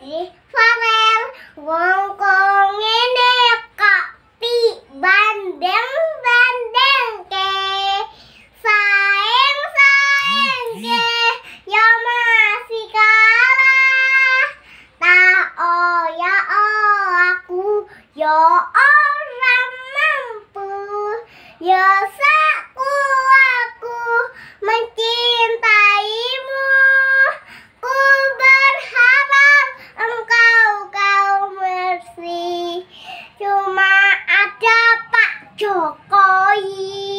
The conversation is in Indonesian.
Haji Farel Wongkong ini kopi bandeng bandeng ke saing saing ke ya masih kalah tak oh ya oh aku ya orang mampu ya saya 超かわいい。